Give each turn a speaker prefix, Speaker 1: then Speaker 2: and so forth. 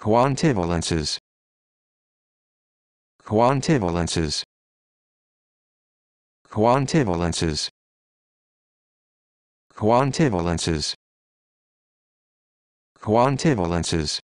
Speaker 1: Quantivalences. Quantivalences. Quantivalences. Quantivalences. Quantivalences.